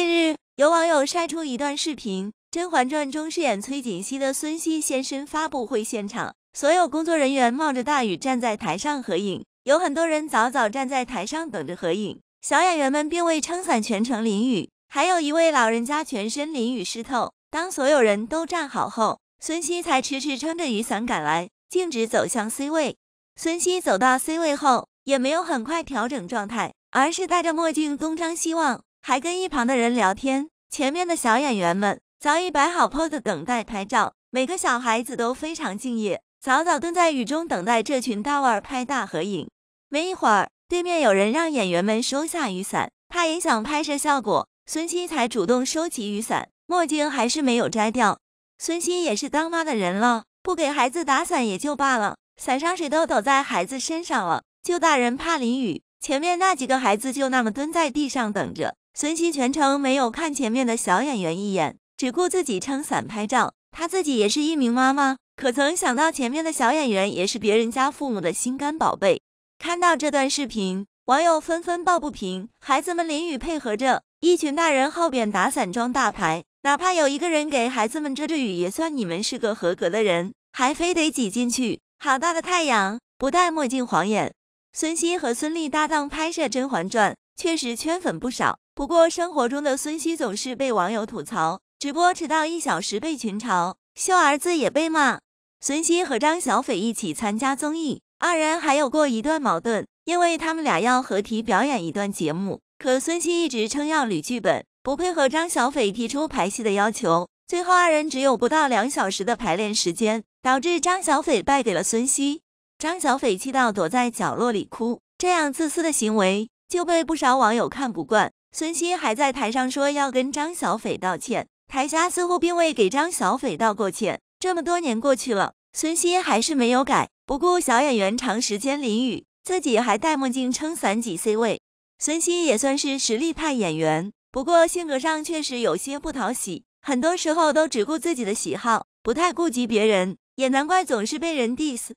近日，有网友晒出一段视频，《甄嬛传》中饰演崔槿汐的孙熙现身发布会现场，所有工作人员冒着大雨站在台上合影，有很多人早早站在台上等着合影，小演员们并未撑伞全程淋雨，还有一位老人家全身淋雨湿透。当所有人都站好后，孙熙才迟迟撑着雨伞赶来，径直走向 C 位。孙熙走到 C 位后，也没有很快调整状态，而是戴着墨镜东张西望。还跟一旁的人聊天，前面的小演员们早已摆好 pose 等待拍照，每个小孩子都非常敬业，早早蹲在雨中等待这群大腕拍大合影。没一会儿，对面有人让演员们收下雨伞，怕影响拍摄效果。孙熙才主动收起雨伞，墨镜还是没有摘掉。孙熙也是当妈的人了，不给孩子打伞也就罢了，伞上水都抖在孩子身上了，就大人怕淋雨。前面那几个孩子就那么蹲在地上等着。孙茜全程没有看前面的小演员一眼，只顾自己撑伞拍照。她自己也是一名妈妈，可曾想到前面的小演员也是别人家父母的心肝宝贝？看到这段视频，网友纷纷抱不平：孩子们淋雨配合着一群大人后边打伞装大牌，哪怕有一个人给孩子们遮着雨，也算你们是个合格的人，还非得挤进去！好大的太阳，不戴墨镜晃眼。孙茜和孙俪搭档拍摄《甄嬛传》，确实圈粉不少。不过，生活中的孙熙总是被网友吐槽，直播迟到一小时被群嘲，秀儿子也被骂。孙熙和张小斐一起参加综艺，二人还有过一段矛盾，因为他们俩要合体表演一段节目，可孙熙一直称要捋剧本，不配合张小斐提出排戏的要求，最后二人只有不到两小时的排练时间，导致张小斐败给了孙熙，张小斐气到躲在角落里哭。这样自私的行为就被不少网友看不惯。孙熙还在台上说要跟张小斐道歉，台下似乎并未给张小斐道过歉。这么多年过去了，孙熙还是没有改。不顾小演员长时间淋雨，自己还戴墨镜撑伞挤 C 位，孙熙也算是实力派演员。不过性格上确实有些不讨喜，很多时候都只顾自己的喜好，不太顾及别人，也难怪总是被人 diss。